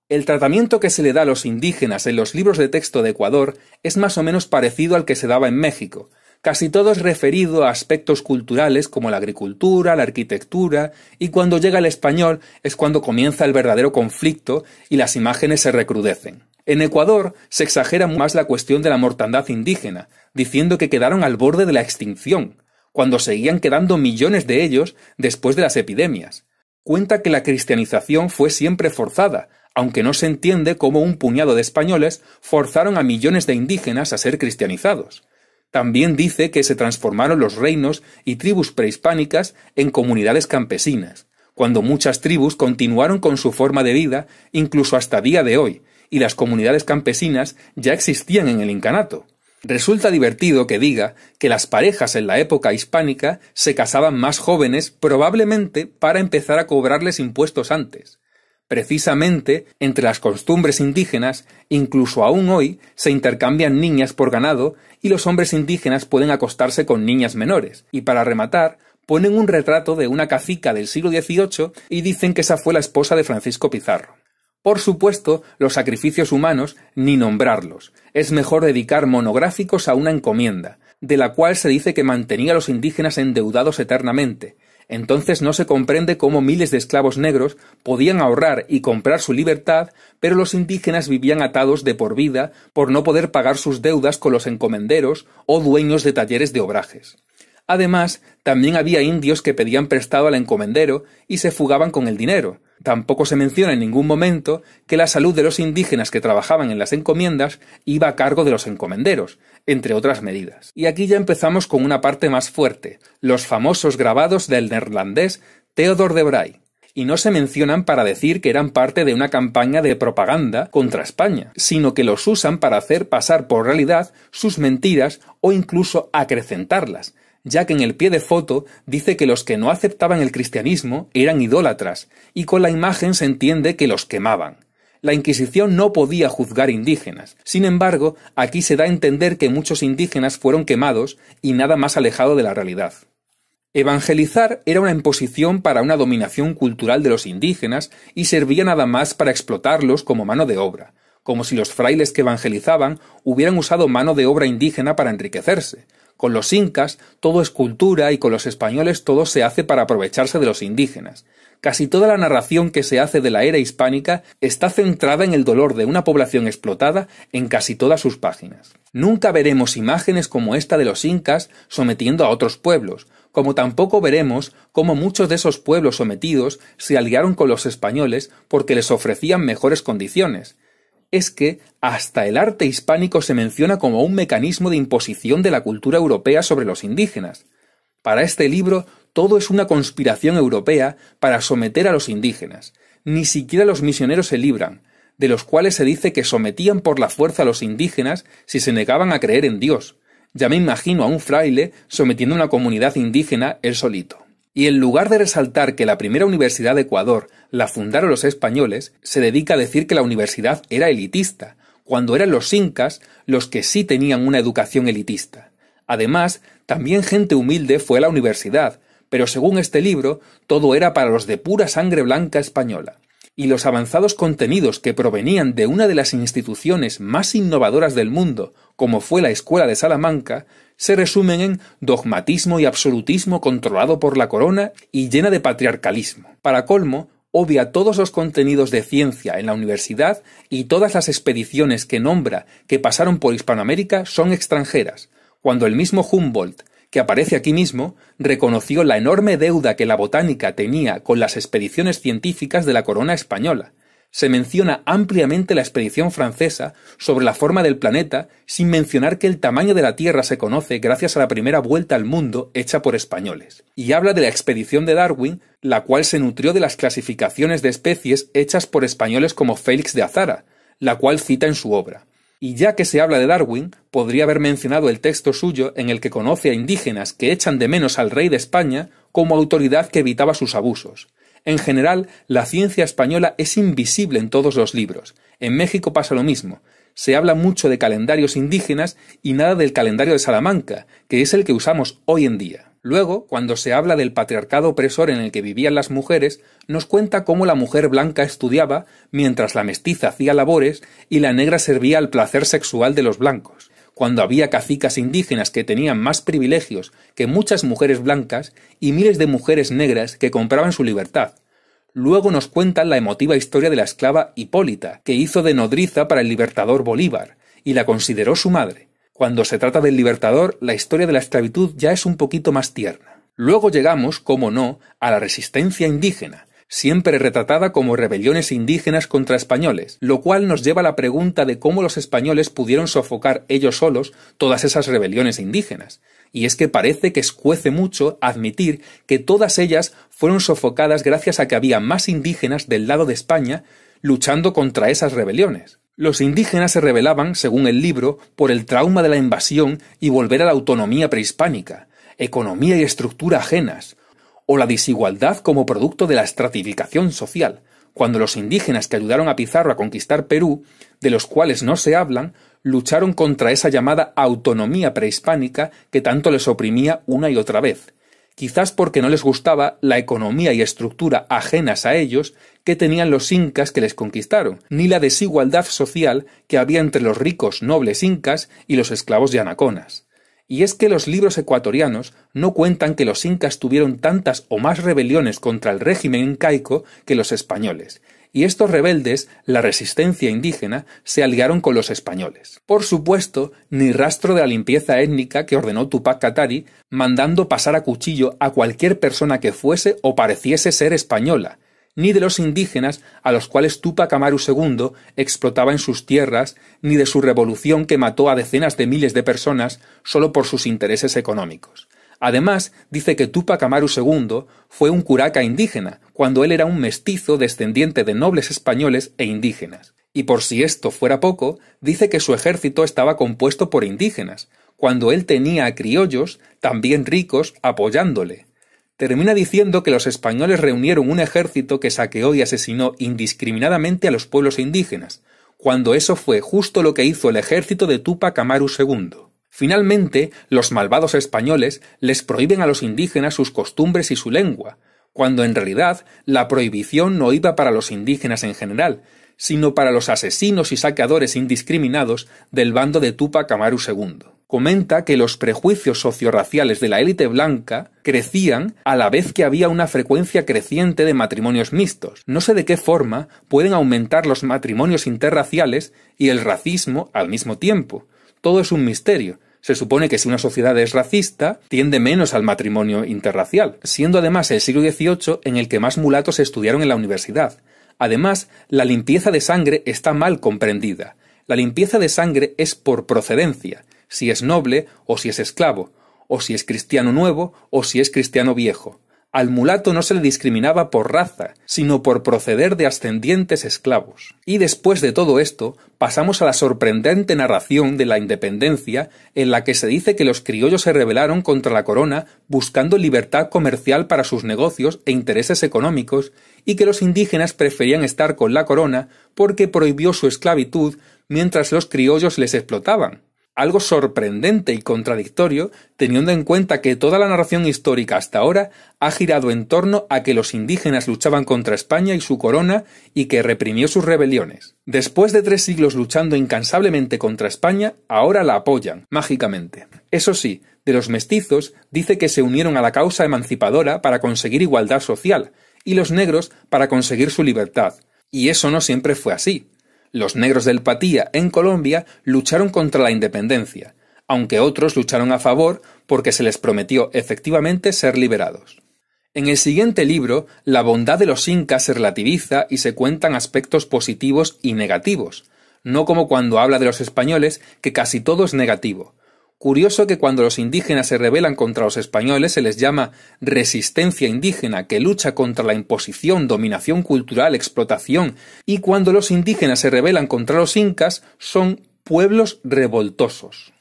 El tratamiento que se le da a los indígenas en los libros de texto de Ecuador es más o menos parecido al que se daba en México, casi todo es referido a aspectos culturales como la agricultura, la arquitectura, y cuando llega el español es cuando comienza el verdadero conflicto y las imágenes se recrudecen. En Ecuador se exagera más la cuestión de la mortandad indígena, diciendo que quedaron al borde de la extinción, cuando seguían quedando millones de ellos después de las epidemias. Cuenta que la cristianización fue siempre forzada, aunque no se entiende cómo un puñado de españoles forzaron a millones de indígenas a ser cristianizados. También dice que se transformaron los reinos y tribus prehispánicas en comunidades campesinas, cuando muchas tribus continuaron con su forma de vida incluso hasta día de hoy, y las comunidades campesinas ya existían en el incanato. Resulta divertido que diga que las parejas en la época hispánica se casaban más jóvenes probablemente para empezar a cobrarles impuestos antes, Precisamente, entre las costumbres indígenas, incluso aún hoy, se intercambian niñas por ganado y los hombres indígenas pueden acostarse con niñas menores. Y para rematar, ponen un retrato de una cacica del siglo XVIII y dicen que esa fue la esposa de Francisco Pizarro. Por supuesto, los sacrificios humanos, ni nombrarlos. Es mejor dedicar monográficos a una encomienda, de la cual se dice que mantenía a los indígenas endeudados eternamente, entonces no se comprende cómo miles de esclavos negros podían ahorrar y comprar su libertad, pero los indígenas vivían atados de por vida por no poder pagar sus deudas con los encomenderos o dueños de talleres de obrajes. Además, también había indios que pedían prestado al encomendero y se fugaban con el dinero. Tampoco se menciona en ningún momento que la salud de los indígenas que trabajaban en las encomiendas iba a cargo de los encomenderos, entre otras medidas. Y aquí ya empezamos con una parte más fuerte, los famosos grabados del neerlandés Theodor de Bray y no se mencionan para decir que eran parte de una campaña de propaganda contra España, sino que los usan para hacer pasar por realidad sus mentiras o incluso acrecentarlas, ya que en el pie de foto dice que los que no aceptaban el cristianismo eran idólatras, y con la imagen se entiende que los quemaban. La Inquisición no podía juzgar indígenas. Sin embargo, aquí se da a entender que muchos indígenas fueron quemados y nada más alejado de la realidad. Evangelizar era una imposición para una dominación cultural de los indígenas y servía nada más para explotarlos como mano de obra, como si los frailes que evangelizaban hubieran usado mano de obra indígena para enriquecerse, con los incas todo es cultura y con los españoles todo se hace para aprovecharse de los indígenas. Casi toda la narración que se hace de la era hispánica está centrada en el dolor de una población explotada en casi todas sus páginas. Nunca veremos imágenes como esta de los incas sometiendo a otros pueblos, como tampoco veremos cómo muchos de esos pueblos sometidos se aliaron con los españoles porque les ofrecían mejores condiciones, es que hasta el arte hispánico se menciona como un mecanismo de imposición de la cultura europea sobre los indígenas. Para este libro todo es una conspiración europea para someter a los indígenas. Ni siquiera los misioneros se libran, de los cuales se dice que sometían por la fuerza a los indígenas si se negaban a creer en Dios. Ya me imagino a un fraile sometiendo a una comunidad indígena él solito y en lugar de resaltar que la primera universidad de Ecuador la fundaron los españoles, se dedica a decir que la universidad era elitista, cuando eran los incas los que sí tenían una educación elitista. Además, también gente humilde fue a la universidad, pero según este libro, todo era para los de pura sangre blanca española. Y los avanzados contenidos que provenían de una de las instituciones más innovadoras del mundo, como fue la Escuela de Salamanca, se resumen en dogmatismo y absolutismo controlado por la corona y llena de patriarcalismo. Para colmo, obvia todos los contenidos de ciencia en la universidad y todas las expediciones que nombra que pasaron por Hispanoamérica son extranjeras, cuando el mismo Humboldt, que aparece aquí mismo, reconoció la enorme deuda que la botánica tenía con las expediciones científicas de la corona española, se menciona ampliamente la expedición francesa sobre la forma del planeta, sin mencionar que el tamaño de la Tierra se conoce gracias a la primera vuelta al mundo hecha por españoles. Y habla de la expedición de Darwin, la cual se nutrió de las clasificaciones de especies hechas por españoles como Félix de Azara, la cual cita en su obra. Y ya que se habla de Darwin, podría haber mencionado el texto suyo en el que conoce a indígenas que echan de menos al rey de España como autoridad que evitaba sus abusos. En general, la ciencia española es invisible en todos los libros. En México pasa lo mismo. Se habla mucho de calendarios indígenas y nada del calendario de Salamanca, que es el que usamos hoy en día. Luego, cuando se habla del patriarcado opresor en el que vivían las mujeres, nos cuenta cómo la mujer blanca estudiaba mientras la mestiza hacía labores y la negra servía al placer sexual de los blancos cuando había cacicas indígenas que tenían más privilegios que muchas mujeres blancas y miles de mujeres negras que compraban su libertad. Luego nos cuentan la emotiva historia de la esclava Hipólita, que hizo de nodriza para el libertador Bolívar, y la consideró su madre. Cuando se trata del libertador, la historia de la esclavitud ya es un poquito más tierna. Luego llegamos, como no, a la resistencia indígena, siempre retratada como rebeliones indígenas contra españoles, lo cual nos lleva a la pregunta de cómo los españoles pudieron sofocar ellos solos todas esas rebeliones indígenas. Y es que parece que escuece mucho admitir que todas ellas fueron sofocadas gracias a que había más indígenas del lado de España luchando contra esas rebeliones. Los indígenas se rebelaban, según el libro, por el trauma de la invasión y volver a la autonomía prehispánica, economía y estructura ajenas, o la desigualdad como producto de la estratificación social, cuando los indígenas que ayudaron a Pizarro a conquistar Perú, de los cuales no se hablan, lucharon contra esa llamada autonomía prehispánica que tanto les oprimía una y otra vez, quizás porque no les gustaba la economía y estructura ajenas a ellos que tenían los incas que les conquistaron, ni la desigualdad social que había entre los ricos nobles incas y los esclavos de anaconas y es que los libros ecuatorianos no cuentan que los incas tuvieron tantas o más rebeliones contra el régimen incaico que los españoles, y estos rebeldes, la resistencia indígena, se aliaron con los españoles. Por supuesto, ni rastro de la limpieza étnica que ordenó Tupac Katari, mandando pasar a cuchillo a cualquier persona que fuese o pareciese ser española, ni de los indígenas a los cuales Tupac Amaru II explotaba en sus tierras, ni de su revolución que mató a decenas de miles de personas solo por sus intereses económicos. Además, dice que Tupac Amaru II fue un curaca indígena, cuando él era un mestizo descendiente de nobles españoles e indígenas. Y por si esto fuera poco, dice que su ejército estaba compuesto por indígenas, cuando él tenía a criollos, también ricos, apoyándole, termina diciendo que los españoles reunieron un ejército que saqueó y asesinó indiscriminadamente a los pueblos indígenas, cuando eso fue justo lo que hizo el ejército de Tupac Amaru II. Finalmente, los malvados españoles les prohíben a los indígenas sus costumbres y su lengua, cuando en realidad la prohibición no iba para los indígenas en general, sino para los asesinos y saqueadores indiscriminados del bando de Tupac Amaru II. Comenta que los prejuicios sociorraciales de la élite blanca crecían a la vez que había una frecuencia creciente de matrimonios mixtos. No sé de qué forma pueden aumentar los matrimonios interraciales y el racismo al mismo tiempo. Todo es un misterio, se supone que si una sociedad es racista, tiende menos al matrimonio interracial, siendo además el siglo XVIII en el que más mulatos estudiaron en la universidad. Además, la limpieza de sangre está mal comprendida. La limpieza de sangre es por procedencia, si es noble o si es esclavo, o si es cristiano nuevo o si es cristiano viejo al mulato no se le discriminaba por raza, sino por proceder de ascendientes esclavos. Y después de todo esto, pasamos a la sorprendente narración de la independencia en la que se dice que los criollos se rebelaron contra la corona buscando libertad comercial para sus negocios e intereses económicos y que los indígenas preferían estar con la corona porque prohibió su esclavitud mientras los criollos les explotaban, algo sorprendente y contradictorio, teniendo en cuenta que toda la narración histórica hasta ahora ha girado en torno a que los indígenas luchaban contra España y su corona y que reprimió sus rebeliones. Después de tres siglos luchando incansablemente contra España, ahora la apoyan, mágicamente. Eso sí, de los mestizos dice que se unieron a la causa emancipadora para conseguir igualdad social, y los negros para conseguir su libertad. Y eso no siempre fue así. Los negros del Patía en Colombia lucharon contra la independencia, aunque otros lucharon a favor porque se les prometió efectivamente ser liberados. En el siguiente libro, la bondad de los incas se relativiza y se cuentan aspectos positivos y negativos, no como cuando habla de los españoles, que casi todo es negativo, Curioso que cuando los indígenas se rebelan contra los españoles se les llama resistencia indígena, que lucha contra la imposición, dominación cultural, explotación, y cuando los indígenas se rebelan contra los incas son pueblos revoltosos.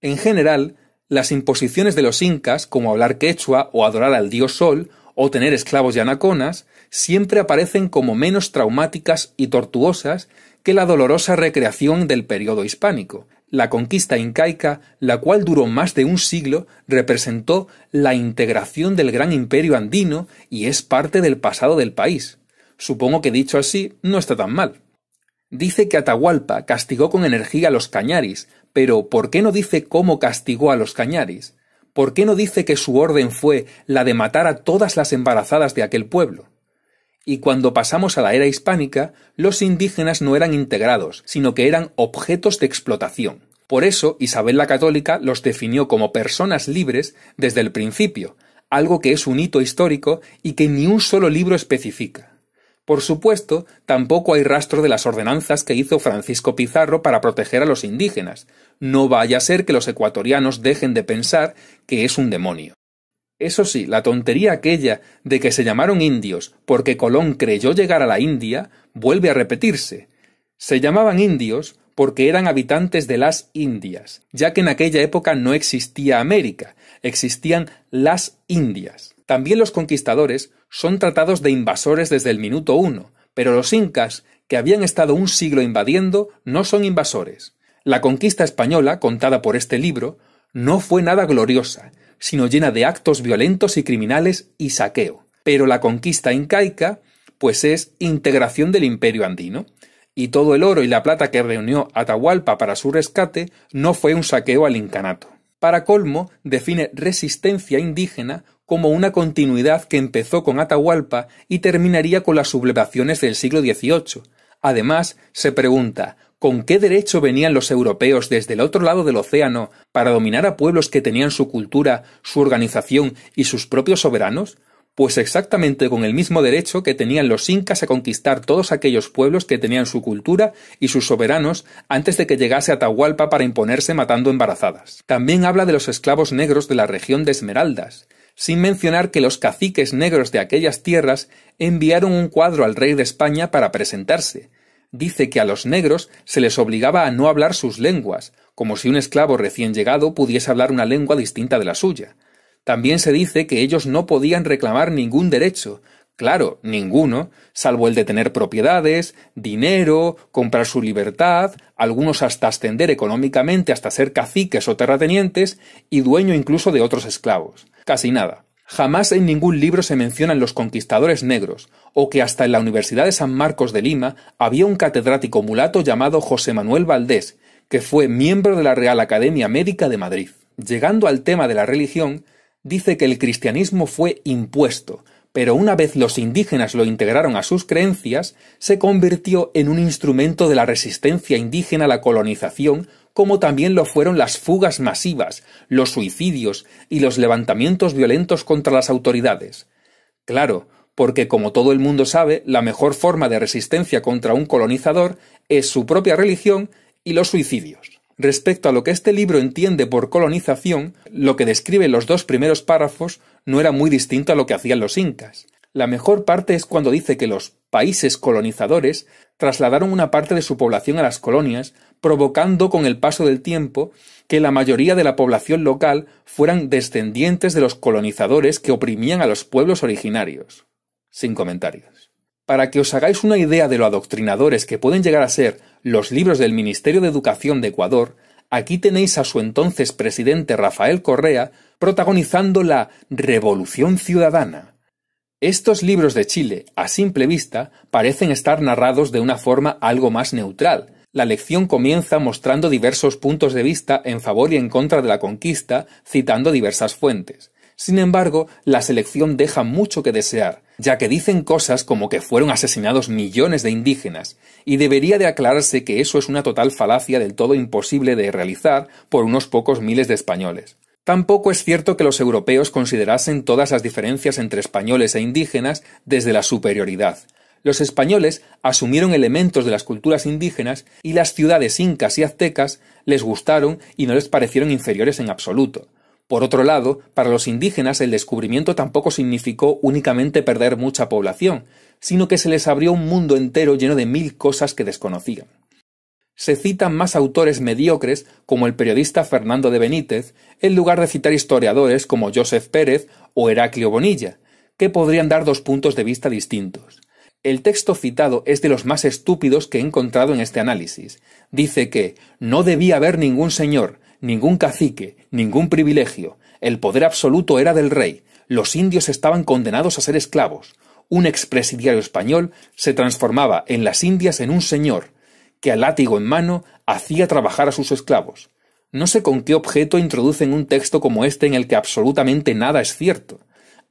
En general, las imposiciones de los incas, como hablar quechua o adorar al dios sol, o tener esclavos y anaconas, siempre aparecen como menos traumáticas y tortuosas que la dolorosa recreación del periodo hispánico, la conquista incaica, la cual duró más de un siglo, representó la integración del gran imperio andino y es parte del pasado del país. Supongo que dicho así, no está tan mal. Dice que Atahualpa castigó con energía a los cañaris, pero ¿por qué no dice cómo castigó a los cañaris? ¿Por qué no dice que su orden fue la de matar a todas las embarazadas de aquel pueblo? y cuando pasamos a la era hispánica, los indígenas no eran integrados, sino que eran objetos de explotación. Por eso Isabel la Católica los definió como personas libres desde el principio, algo que es un hito histórico y que ni un solo libro especifica. Por supuesto, tampoco hay rastro de las ordenanzas que hizo Francisco Pizarro para proteger a los indígenas. No vaya a ser que los ecuatorianos dejen de pensar que es un demonio. Eso sí, la tontería aquella de que se llamaron indios porque Colón creyó llegar a la India vuelve a repetirse. Se llamaban indios porque eran habitantes de las Indias, ya que en aquella época no existía América, existían las Indias. También los conquistadores son tratados de invasores desde el minuto uno, pero los incas, que habían estado un siglo invadiendo, no son invasores. La conquista española, contada por este libro, no fue nada gloriosa, sino llena de actos violentos y criminales y saqueo. Pero la conquista incaica, pues es integración del imperio andino, y todo el oro y la plata que reunió Atahualpa para su rescate no fue un saqueo al incanato. Para colmo, define resistencia indígena como una continuidad que empezó con Atahualpa y terminaría con las sublevaciones del siglo XVIII. Además, se pregunta ¿Con qué derecho venían los europeos desde el otro lado del océano para dominar a pueblos que tenían su cultura, su organización y sus propios soberanos? Pues exactamente con el mismo derecho que tenían los incas a conquistar todos aquellos pueblos que tenían su cultura y sus soberanos antes de que llegase a Atahualpa para imponerse matando embarazadas. También habla de los esclavos negros de la región de Esmeraldas, sin mencionar que los caciques negros de aquellas tierras enviaron un cuadro al rey de España para presentarse, dice que a los negros se les obligaba a no hablar sus lenguas, como si un esclavo recién llegado pudiese hablar una lengua distinta de la suya. También se dice que ellos no podían reclamar ningún derecho, claro, ninguno, salvo el de tener propiedades, dinero, comprar su libertad, algunos hasta ascender económicamente hasta ser caciques o terratenientes y dueño incluso de otros esclavos. Casi nada. Jamás en ningún libro se mencionan los conquistadores negros, o que hasta en la Universidad de San Marcos de Lima había un catedrático mulato llamado José Manuel Valdés, que fue miembro de la Real Academia Médica de Madrid. Llegando al tema de la religión, dice que el cristianismo fue impuesto, pero una vez los indígenas lo integraron a sus creencias, se convirtió en un instrumento de la resistencia indígena a la colonización como también lo fueron las fugas masivas, los suicidios y los levantamientos violentos contra las autoridades. Claro, porque como todo el mundo sabe, la mejor forma de resistencia contra un colonizador es su propia religión y los suicidios. Respecto a lo que este libro entiende por colonización, lo que describe los dos primeros párrafos no era muy distinto a lo que hacían los incas. La mejor parte es cuando dice que los países colonizadores trasladaron una parte de su población a las colonias, provocando con el paso del tiempo que la mayoría de la población local fueran descendientes de los colonizadores que oprimían a los pueblos originarios. Sin comentarios. Para que os hagáis una idea de lo adoctrinadores que pueden llegar a ser los libros del Ministerio de Educación de Ecuador, aquí tenéis a su entonces presidente Rafael Correa protagonizando la Revolución Ciudadana. Estos libros de Chile, a simple vista, parecen estar narrados de una forma algo más neutral. La lección comienza mostrando diversos puntos de vista en favor y en contra de la conquista, citando diversas fuentes. Sin embargo, la selección deja mucho que desear, ya que dicen cosas como que fueron asesinados millones de indígenas, y debería de aclararse que eso es una total falacia del todo imposible de realizar por unos pocos miles de españoles. Tampoco es cierto que los europeos considerasen todas las diferencias entre españoles e indígenas desde la superioridad. Los españoles asumieron elementos de las culturas indígenas y las ciudades incas y aztecas les gustaron y no les parecieron inferiores en absoluto. Por otro lado, para los indígenas el descubrimiento tampoco significó únicamente perder mucha población, sino que se les abrió un mundo entero lleno de mil cosas que desconocían se citan más autores mediocres como el periodista Fernando de Benítez, en lugar de citar historiadores como Joseph Pérez o Heraclio Bonilla, que podrían dar dos puntos de vista distintos. El texto citado es de los más estúpidos que he encontrado en este análisis. Dice que no debía haber ningún señor, ningún cacique, ningún privilegio. El poder absoluto era del rey. Los indios estaban condenados a ser esclavos. Un expresidiario español se transformaba en las Indias en un señor, que a látigo en mano hacía trabajar a sus esclavos. No sé con qué objeto introducen un texto como este en el que absolutamente nada es cierto.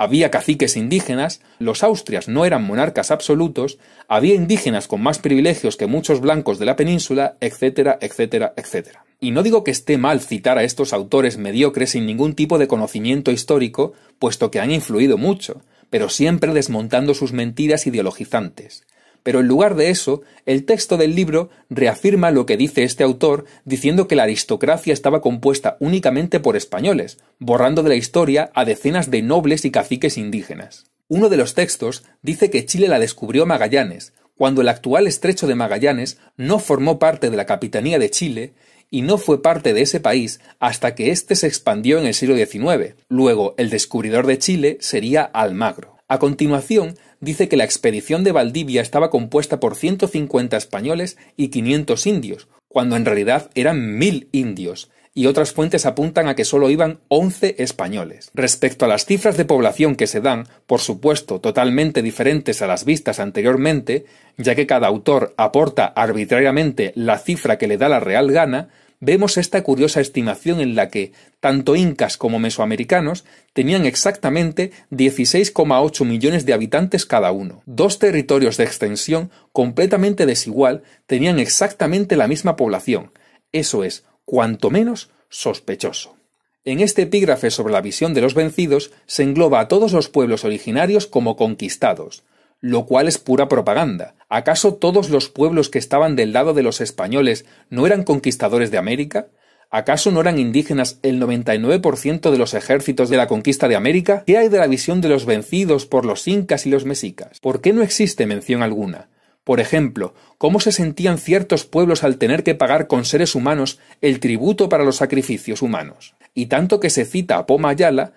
Había caciques indígenas, los austrias no eran monarcas absolutos, había indígenas con más privilegios que muchos blancos de la península, etcétera, etcétera, etcétera. Y no digo que esté mal citar a estos autores mediocres sin ningún tipo de conocimiento histórico, puesto que han influido mucho, pero siempre desmontando sus mentiras ideologizantes. Pero en lugar de eso, el texto del libro reafirma lo que dice este autor diciendo que la aristocracia estaba compuesta únicamente por españoles, borrando de la historia a decenas de nobles y caciques indígenas. Uno de los textos dice que Chile la descubrió Magallanes, cuando el actual estrecho de Magallanes no formó parte de la Capitanía de Chile y no fue parte de ese país hasta que éste se expandió en el siglo XIX. Luego, el descubridor de Chile sería Almagro. A continuación, dice que la expedición de Valdivia estaba compuesta por 150 españoles y 500 indios, cuando en realidad eran mil indios, y otras fuentes apuntan a que solo iban 11 españoles. Respecto a las cifras de población que se dan, por supuesto totalmente diferentes a las vistas anteriormente, ya que cada autor aporta arbitrariamente la cifra que le da la real gana, vemos esta curiosa estimación en la que tanto incas como mesoamericanos tenían exactamente 16,8 millones de habitantes cada uno. Dos territorios de extensión completamente desigual tenían exactamente la misma población. Eso es, cuanto menos, sospechoso. En este epígrafe sobre la visión de los vencidos se engloba a todos los pueblos originarios como conquistados, lo cual es pura propaganda. ¿Acaso todos los pueblos que estaban del lado de los españoles no eran conquistadores de América? ¿Acaso no eran indígenas el 99% de los ejércitos de la conquista de América? ¿Qué hay de la visión de los vencidos por los incas y los mexicas? ¿Por qué no existe mención alguna? Por ejemplo, cómo se sentían ciertos pueblos al tener que pagar con seres humanos el tributo para los sacrificios humanos. Y tanto que se cita a Poma Ayala,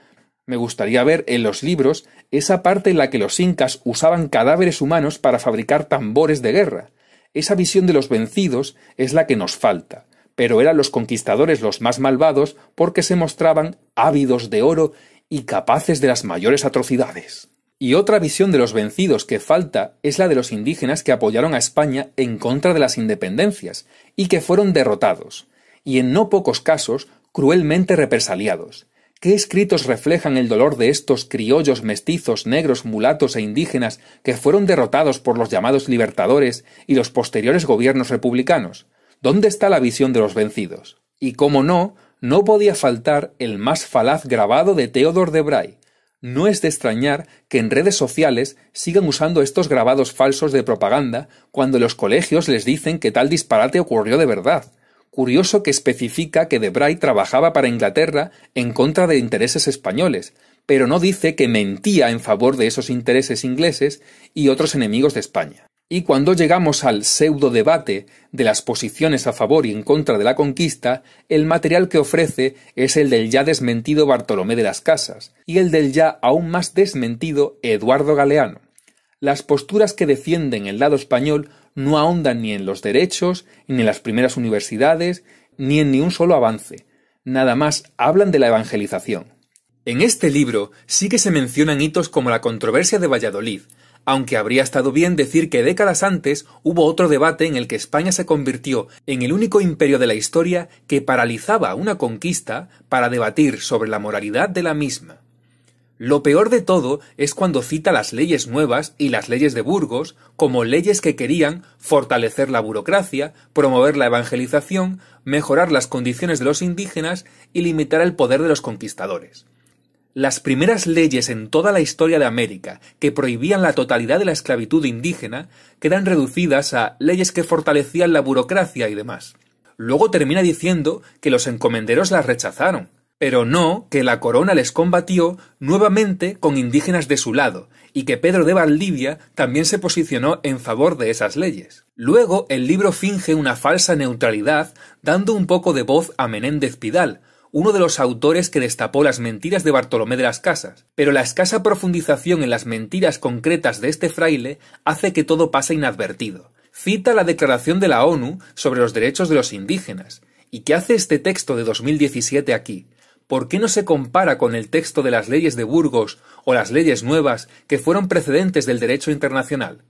me gustaría ver en los libros esa parte en la que los incas usaban cadáveres humanos para fabricar tambores de guerra. Esa visión de los vencidos es la que nos falta, pero eran los conquistadores los más malvados porque se mostraban ávidos de oro y capaces de las mayores atrocidades. Y otra visión de los vencidos que falta es la de los indígenas que apoyaron a España en contra de las independencias y que fueron derrotados, y en no pocos casos cruelmente represaliados. ¿Qué escritos reflejan el dolor de estos criollos mestizos, negros, mulatos e indígenas que fueron derrotados por los llamados libertadores y los posteriores gobiernos republicanos? ¿Dónde está la visión de los vencidos? Y cómo no, no podía faltar el más falaz grabado de Theodore de Bray. No es de extrañar que en redes sociales sigan usando estos grabados falsos de propaganda cuando los colegios les dicen que tal disparate ocurrió de verdad curioso que especifica que de Debray trabajaba para Inglaterra en contra de intereses españoles, pero no dice que mentía en favor de esos intereses ingleses y otros enemigos de España. Y cuando llegamos al pseudo debate de las posiciones a favor y en contra de la conquista, el material que ofrece es el del ya desmentido Bartolomé de las Casas y el del ya aún más desmentido Eduardo Galeano. Las posturas que defienden el lado español no ahondan ni en los derechos, ni en las primeras universidades, ni en ni un solo avance. Nada más hablan de la evangelización. En este libro sí que se mencionan hitos como la controversia de Valladolid, aunque habría estado bien decir que décadas antes hubo otro debate en el que España se convirtió en el único imperio de la historia que paralizaba una conquista para debatir sobre la moralidad de la misma. Lo peor de todo es cuando cita las leyes nuevas y las leyes de Burgos como leyes que querían fortalecer la burocracia, promover la evangelización, mejorar las condiciones de los indígenas y limitar el poder de los conquistadores. Las primeras leyes en toda la historia de América que prohibían la totalidad de la esclavitud indígena quedan reducidas a leyes que fortalecían la burocracia y demás. Luego termina diciendo que los encomenderos las rechazaron, pero no que la corona les combatió nuevamente con indígenas de su lado, y que Pedro de Valdivia también se posicionó en favor de esas leyes. Luego el libro finge una falsa neutralidad, dando un poco de voz a Menéndez Pidal, uno de los autores que destapó las mentiras de Bartolomé de las Casas, pero la escasa profundización en las mentiras concretas de este fraile hace que todo pase inadvertido. Cita la Declaración de la ONU sobre los derechos de los indígenas, ¿Y qué hace este texto de 2017 aquí? ¿por qué no se compara con el texto de las leyes de Burgos o las leyes nuevas que fueron precedentes del derecho internacional?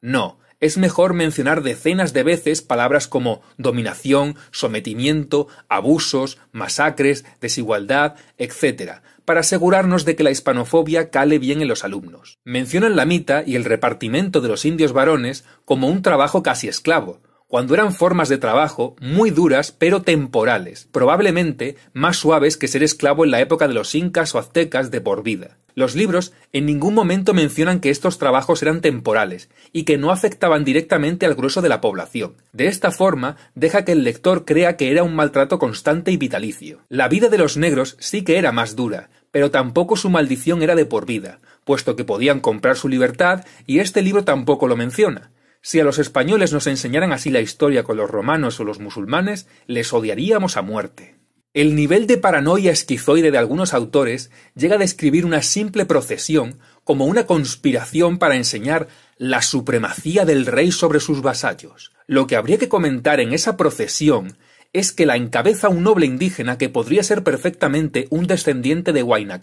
No, es mejor mencionar decenas de veces palabras como dominación, sometimiento, abusos, masacres, desigualdad, etc., para asegurarnos de que la hispanofobia cale bien en los alumnos. Mencionan la mita y el repartimiento de los indios varones como un trabajo casi esclavo, cuando eran formas de trabajo muy duras pero temporales, probablemente más suaves que ser esclavo en la época de los incas o aztecas de por vida. Los libros en ningún momento mencionan que estos trabajos eran temporales y que no afectaban directamente al grueso de la población. De esta forma, deja que el lector crea que era un maltrato constante y vitalicio. La vida de los negros sí que era más dura, pero tampoco su maldición era de por vida, puesto que podían comprar su libertad y este libro tampoco lo menciona. Si a los españoles nos enseñaran así la historia con los romanos o los musulmanes, les odiaríamos a muerte. El nivel de paranoia esquizoide de algunos autores llega a describir una simple procesión como una conspiración para enseñar la supremacía del rey sobre sus vasallos. Lo que habría que comentar en esa procesión es que la encabeza un noble indígena que podría ser perfectamente un descendiente de Huayna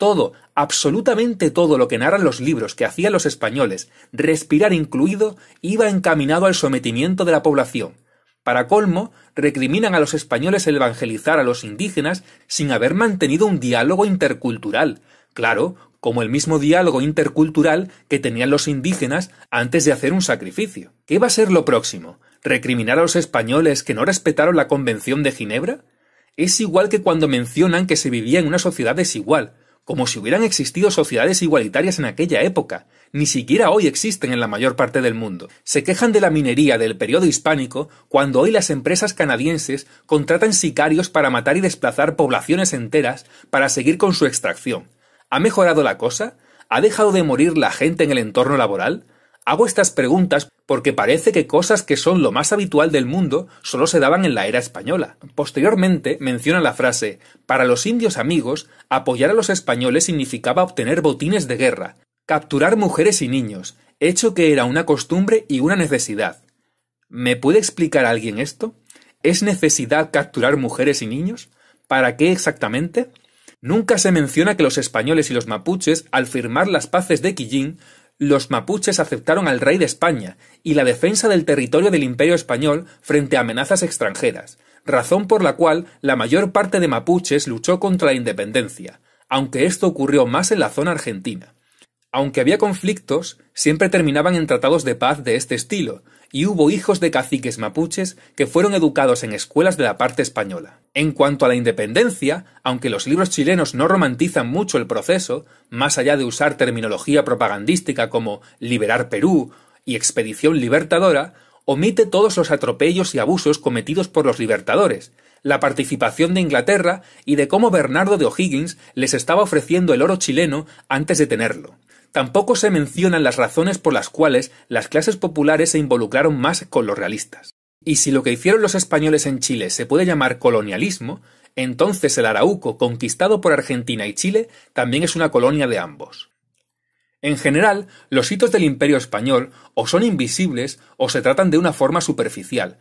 todo, absolutamente todo lo que narran los libros que hacían los españoles, respirar incluido, iba encaminado al sometimiento de la población. Para colmo, recriminan a los españoles el evangelizar a los indígenas sin haber mantenido un diálogo intercultural, claro, como el mismo diálogo intercultural que tenían los indígenas antes de hacer un sacrificio. ¿Qué va a ser lo próximo? ¿Recriminar a los españoles que no respetaron la Convención de Ginebra? Es igual que cuando mencionan que se vivía en una sociedad desigual, como si hubieran existido sociedades igualitarias en aquella época. Ni siquiera hoy existen en la mayor parte del mundo. Se quejan de la minería del periodo hispánico cuando hoy las empresas canadienses contratan sicarios para matar y desplazar poblaciones enteras para seguir con su extracción. ¿Ha mejorado la cosa? ¿Ha dejado de morir la gente en el entorno laboral? Hago estas preguntas porque parece que cosas que son lo más habitual del mundo solo se daban en la era española. Posteriormente menciona la frase Para los indios amigos, apoyar a los españoles significaba obtener botines de guerra, capturar mujeres y niños, hecho que era una costumbre y una necesidad. ¿Me puede explicar alguien esto? ¿Es necesidad capturar mujeres y niños? ¿Para qué exactamente? Nunca se menciona que los españoles y los mapuches, al firmar las paces de Quillín, los mapuches aceptaron al rey de España y la defensa del territorio del imperio español frente a amenazas extranjeras, razón por la cual la mayor parte de mapuches luchó contra la independencia, aunque esto ocurrió más en la zona argentina. Aunque había conflictos, siempre terminaban en tratados de paz de este estilo, y hubo hijos de caciques mapuches que fueron educados en escuelas de la parte española. En cuanto a la independencia, aunque los libros chilenos no romantizan mucho el proceso, más allá de usar terminología propagandística como liberar Perú y expedición libertadora, omite todos los atropellos y abusos cometidos por los libertadores, la participación de Inglaterra y de cómo Bernardo de O'Higgins les estaba ofreciendo el oro chileno antes de tenerlo. Tampoco se mencionan las razones por las cuales las clases populares se involucraron más con los realistas. Y si lo que hicieron los españoles en Chile se puede llamar colonialismo, entonces el Arauco, conquistado por Argentina y Chile, también es una colonia de ambos. En general, los hitos del imperio español o son invisibles o se tratan de una forma superficial,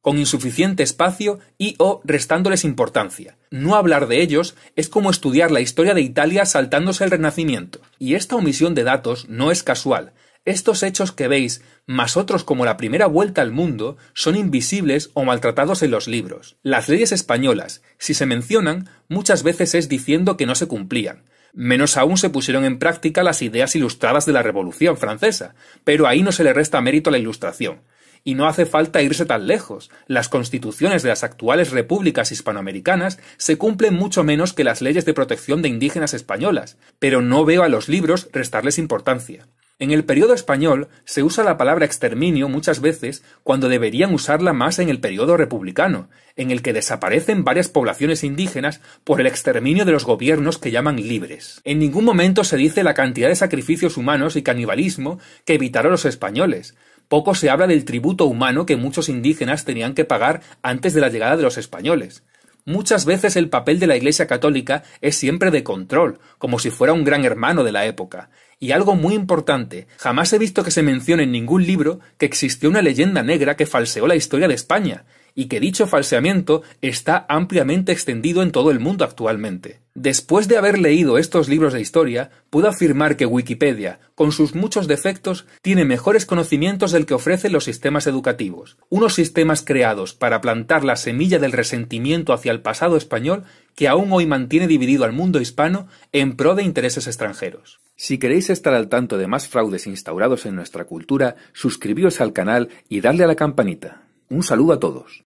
con insuficiente espacio y o restándoles importancia. No hablar de ellos es como estudiar la historia de Italia saltándose el Renacimiento. Y esta omisión de datos no es casual. Estos hechos que veis, más otros como la primera vuelta al mundo, son invisibles o maltratados en los libros. Las leyes españolas, si se mencionan, muchas veces es diciendo que no se cumplían. Menos aún se pusieron en práctica las ideas ilustradas de la Revolución Francesa, pero ahí no se le resta mérito a la Ilustración y no hace falta irse tan lejos. Las constituciones de las actuales repúblicas hispanoamericanas se cumplen mucho menos que las leyes de protección de indígenas españolas, pero no veo a los libros restarles importancia. En el periodo español se usa la palabra exterminio muchas veces cuando deberían usarla más en el periodo republicano, en el que desaparecen varias poblaciones indígenas por el exterminio de los gobiernos que llaman libres. En ningún momento se dice la cantidad de sacrificios humanos y canibalismo que evitaron los españoles poco se habla del tributo humano que muchos indígenas tenían que pagar antes de la llegada de los españoles. Muchas veces el papel de la Iglesia Católica es siempre de control, como si fuera un gran hermano de la época. Y algo muy importante, jamás he visto que se mencione en ningún libro que existió una leyenda negra que falseó la historia de España, y que dicho falseamiento está ampliamente extendido en todo el mundo actualmente. Después de haber leído estos libros de historia, puedo afirmar que Wikipedia, con sus muchos defectos, tiene mejores conocimientos del que ofrecen los sistemas educativos, unos sistemas creados para plantar la semilla del resentimiento hacia el pasado español que aún hoy mantiene dividido al mundo hispano en pro de intereses extranjeros. Si queréis estar al tanto de más fraudes instaurados en nuestra cultura, suscribíos al canal y darle a la campanita. Un saludo a todos.